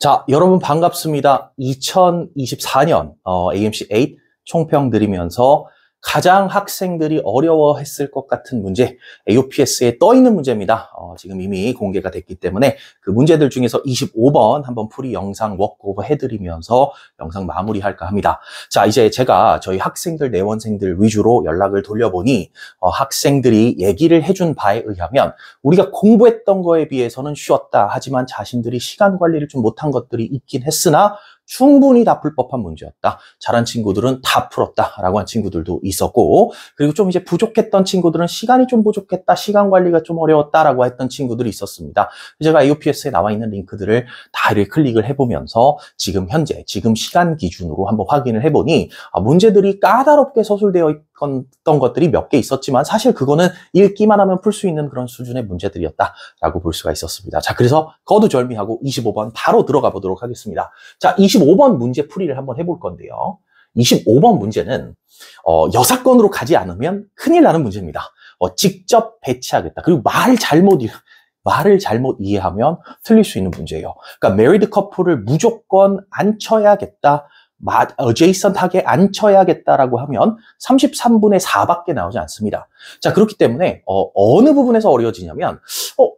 자, 여러분 반갑습니다. 2024년 어, AMC8 총평 드리면서 가장 학생들이 어려워했을 것 같은 문제, AOPS에 떠있는 문제입니다. 어, 지금 이미 공개가 됐기 때문에 그 문제들 중에서 25번 한번 풀이 영상 워크오버 해드리면서 영상 마무리할까 합니다. 자, 이제 제가 저희 학생들, 내원생들 위주로 연락을 돌려보니 어, 학생들이 얘기를 해준 바에 의하면 우리가 공부했던 거에 비해서는 쉬웠다. 하지만 자신들이 시간 관리를 좀 못한 것들이 있긴 했으나 충분히 다풀 법한 문제였다. 잘한 친구들은 다 풀었다라고 한 친구들도 있었고 그리고 좀 이제 부족했던 친구들은 시간이 좀 부족했다. 시간 관리가 좀 어려웠다라고 했던 친구들이 있었습니다. 제가 AOPS에 나와 있는 링크들을 다 이렇게 클릭을 해보면서 지금 현재 지금 시간 기준으로 한번 확인을 해보니 아, 문제들이 까다롭게 서술되어 있다 했던 것들이 몇 개 있었지만 사실 그거는 읽기만 하면 풀 수 있는 그런 수준의 문제들이었다라고 볼 수가 있었습니다. 자, 그래서 거두절미하고 25번 바로 들어가 보도록 하겠습니다. 자, 25번 문제 풀이를 한번 해볼 건데요. 25번 문제는 어, 여사건으로 가지 않으면 큰일 나는 문제입니다. 어, 직접 배치하겠다. 그리고 말 잘못 말을 잘못 이해하면 틀릴 수 있는 문제예요. 그러니까 메리드 커플을 무조건 안 쳐야겠다. 어제이선하게 안쳐야겠다라고 하면 33분의 4밖에 나오지 않습니다. 자 그렇기 때문에 어, 느 부분에서 어려워지냐면 어,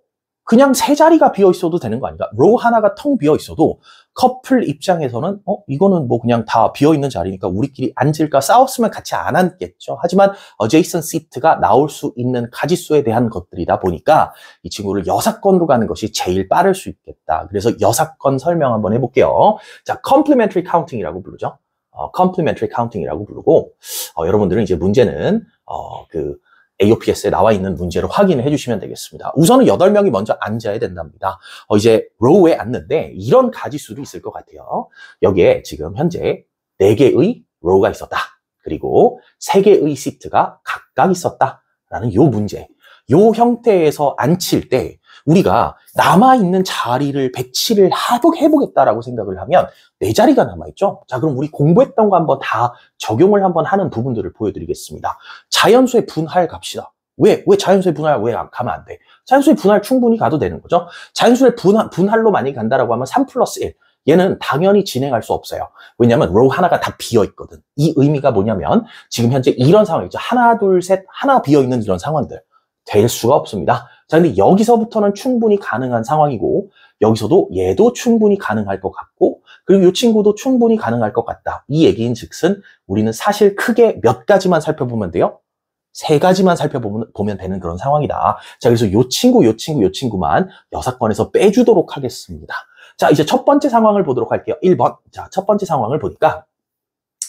그냥 세 자리가 비어 있어도 되는 거 아닌가? 로 하나가 텅 비어 있어도 커플 입장에서는 어 이거는 뭐 그냥 다 비어 있는 자리니까 우리끼리 앉을까 싸웠으면 같이 안 앉겠죠. 하지만 어제이슨 시트가 나올 수 있는 가지수에 대한 것들이다 보니까 이 친구를 여사건으로 가는 것이 제일 빠를 수 있겠다. 그래서 여사건 설명 한번 해볼게요. 자, complementary counting이라고 부르죠. 어, complementary counting이라고 부르고 어, 여러분들은 이제 문제는 어, 그 AOPS에 나와 있는 문제를 확인해 주시면 되겠습니다. 우선은 8명이 먼저 앉아야 된답니다. 어, 이제 로우에 앉는데 이런 가지수도 있을 것 같아요. 여기에 지금 현재 4개의 로우가 있었다. 그리고 3개의 시트가 각각 있었다. 라는 요 문제. 요 형태에서 앉힐 때 우리가 남아있는 자리를 배치를 해보겠다라고 생각을 하면 내 자리가 남아있죠. 자, 그럼 우리 공부했던 거 한번 다 적용을 한번 하는 부분들을 보여드리겠습니다. 자연수의 분할 갑시다. 왜, 왜 자연수의 분할 왜 가면 안 돼? 자연수의 분할 충분히 가도 되는 거죠. 자연수의 분할, 분할로 많이 간다라고 하면 3 플러스 1. 얘는 당연히 진행할 수 없어요. 왜냐하면 로 하나가 다 비어 있거든. 이 의미가 뭐냐면 지금 현재 이런 상황이죠. 하나, 둘, 셋, 하나 비어 있는 이런 상황들. 될 수가 없습니다. 자, 근데 여기서부터는 충분히 가능한 상황이고 여기서도 얘도 충분히 가능할 것 같고 그리고 이 친구도 충분히 가능할 것 같다. 이 얘기인 즉슨 우리는 사실 크게 몇 가지만 살펴보면 돼요? 세 가지만 살펴보면 보면 되는 그런 상황이다. 자, 그래서 이 친구, 이 친구, 이 친구만 여사건에서 빼주도록 하겠습니다. 자, 이제 첫 번째 상황을 보도록 할게요. 1번. 자, 첫 번째 상황을 보니까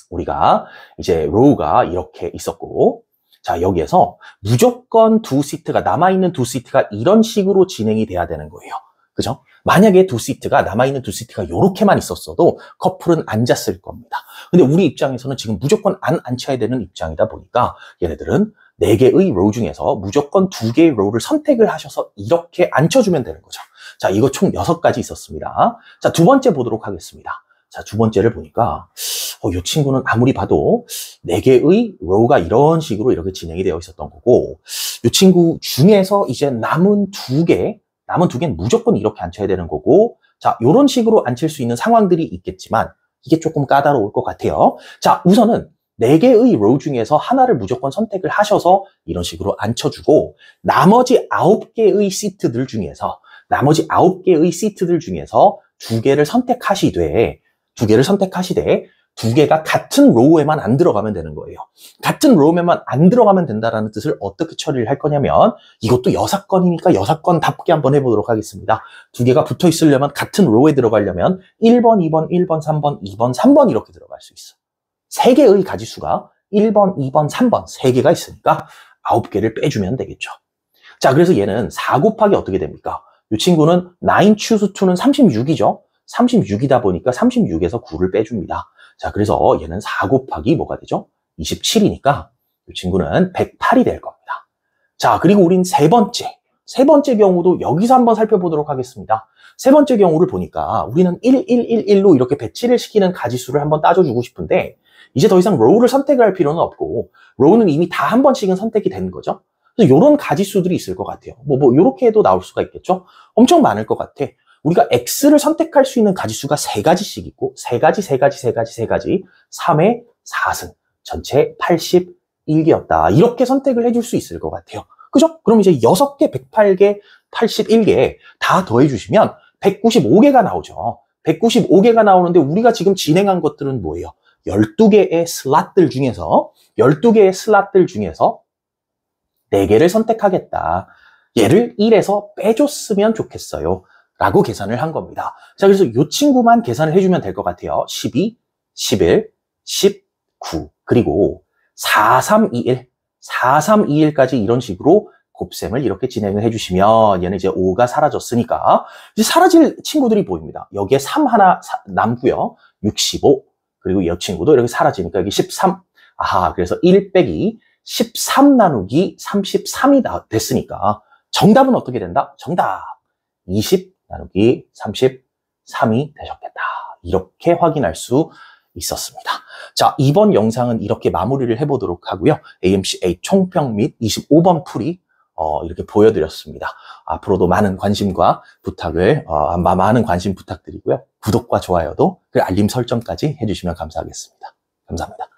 우리가 이제 로우가 이렇게 있었고 자, 여기에서 무조건 두 시트가, 남아있는 두 시트가 이런 식으로 진행이 돼야 되는 거예요. 그죠? 만약에 두 시트가, 남아있는 두 시트가 이렇게만 있었어도 커플은 앉았을 겁니다. 근데 우리 입장에서는 지금 무조건 안 앉혀야 되는 입장이다 보니까 얘네들은 네개의로 중에서 무조건 두개의 로를 선택을 하셔서 이렇게 앉혀주면 되는 거죠. 자, 이거 총 여섯 가지 있었습니다. 자, 두 번째 보도록 하겠습니다. 자, 두 번째를 보니까 어, 이 친구는 아무리 봐도 4개의 로우가 이런 식으로 이렇게 진행이 되어 있었던 거고 이 친구 중에서 이제 남은 두개 남은 두 개는 무조건 이렇게 앉혀야 되는 거고 자 이런 식으로 앉힐 수 있는 상황들이 있겠지만 이게 조금 까다로울 것 같아요 자 우선은 4개의 로우 중에서 하나를 무조건 선택을 하셔서 이런 식으로 앉혀주고 나머지 9개의 시트들 중에서 나머지 9개의 시트들 중에서 두 개를 선택하시되 두 개를 선택하시되 두 개가 같은 로우에만 안 들어가면 되는 거예요. 같은 로우에만 안 들어가면 된다라는 뜻을 어떻게 처리를 할 거냐면 이것도 여사건이니까 여사건답게 한번 해보도록 하겠습니다. 두 개가 붙어 있으려면 같은 로우에 들어가려면 1번, 2번, 1번, 3번, 2번, 3번 이렇게 들어갈 수 있어. 세 개의 가지수가 1번, 2번, 3번 세 개가 있으니까 아홉 개를 빼주면 되겠죠. 자, 그래서 얘는 4 곱하기 어떻게 됩니까? 이 친구는 9 choose 2는 36이죠. 36이다 보니까 36에서 9를 빼줍니다. 자, 그래서 얘는 4 곱하기 뭐가 되죠? 27이니까 이 친구는 108이 될 겁니다. 자, 그리고 우린 세 번째, 세 번째 경우도 여기서 한번 살펴보도록 하겠습니다. 세 번째 경우를 보니까 우리는 1, 1, 1, 1로 이렇게 배치를 시키는 가지수를 한번 따져주고 싶은데 이제 더 이상 로우를 선택할 필요는 없고 로우는 이미 다 한 번씩은 선택이 된 거죠. 그래서 이런 가지수들이 있을 것 같아요. 뭐, 뭐, 요렇게 해도 나올 수가 있겠죠? 엄청 많을 것 같아. 우리가 X를 선택할 수 있는 가지수가 세가지씩 있고 세가지세가지세가지세가지 3의 4승 전체 81개였다. 이렇게 선택을 해줄 수 있을 것 같아요. 그죠? 그럼 이제 6개, 108개, 81개 다 더해주시면 195개가 나오죠. 195개가 나오는데 우리가 지금 진행한 것들은 뭐예요? 12개의 슬롯들 중에서 12개의 슬롯들 중에서 4개를 선택하겠다. 얘를 1에서 빼줬으면 좋겠어요. 라고 계산을 한 겁니다. 자, 그래서 이 친구만 계산을 해주면 될 것 같아요. 12, 11, 19, 그리고 4321, 4321까지 이런 식으로 곱셈을 이렇게 진행을 해주시면 얘는 이제 5가 사라졌으니까 이제 사라질 친구들이 보입니다. 여기에 3 하나 남고요. 65, 그리고 이 친구도 이렇게 사라지니까 여기 13. 아하, 그래서 1 빼기 13 나누기 33이 됐으니까 정답은 어떻게 된다? 정답! 20. 나누기 33이 되셨겠다. 이렇게 확인할 수 있었습니다. 자, 이번 영상은 이렇게 마무리를 해보도록 하고요. AMCA 총평 및 25번 풀이 어, 이렇게 보여드렸습니다. 앞으로도 많은 관심과 부탁을, 어, 많은 관심 부탁드리고요. 구독과 좋아요도, 그 알림 설정까지 해주시면 감사하겠습니다. 감사합니다.